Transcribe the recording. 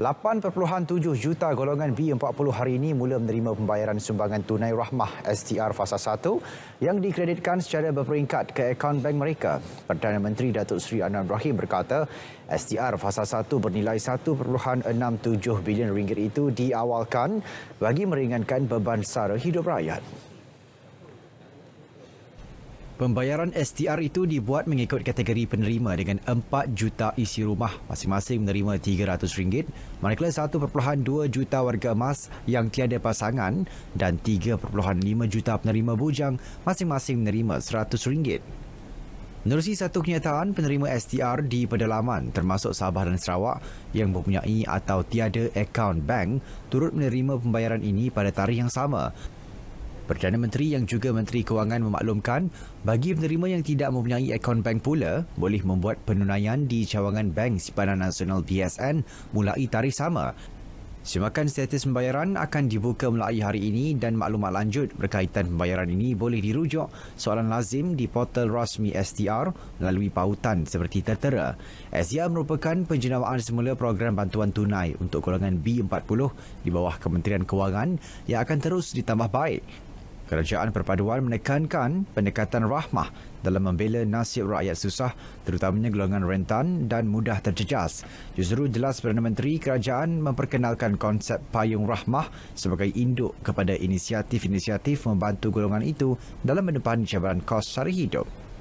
8.7 juta golongan B40 hari ini mula menerima pembayaran sumbangan tunai rahmah STR Fasa 1 yang dikreditkan secara berperingkat ke akaun bank mereka. Perdana Menteri Datuk Seri Anwar Ibrahim berkata STR Fasa 1 bernilai 1.67 bilion ringgit itu diawalkan bagi meringankan beban sara hidup rakyat. Pembayaran STR itu dibuat mengikut kategori penerima dengan 4 juta isi rumah masing-masing menerima RM300, manakala 1.2 juta warga emas yang tiada pasangan dan 3.5 juta penerima bujang masing-masing menerima RM100. Menerusi satu kenyataan, penerima STR di pedalaman termasuk Sabah dan Sarawak yang mempunyai atau tiada akaun bank turut menerima pembayaran ini pada tarikh yang sama Perdana Menteri yang juga Menteri Kewangan memaklumkan bagi penerima yang tidak mempunyai akaun bank pula boleh membuat penunaian di cawangan Bank Simpanan Nasional BSN mulai tarikh sama. Semakan status pembayaran akan dibuka mulai hari ini dan maklumat lanjut berkaitan pembayaran ini boleh dirujuk soalan lazim di portal rasmi STR melalui pautan seperti tertera. STR merupakan penjenamaan semula program bantuan tunai untuk golongan B40 di bawah Kementerian Kewangan yang akan terus ditambah baik Kerajaan Perpaduan menekankan pendekatan rahmah dalam membela nasib rakyat susah terutamanya golongan rentan dan mudah terjejas. Justeru jelas Perdana Menteri Kerajaan memperkenalkan konsep payung rahmah sebagai induk kepada inisiatif-inisiatif membantu golongan itu dalam menepani cabaran kos sehari hidup.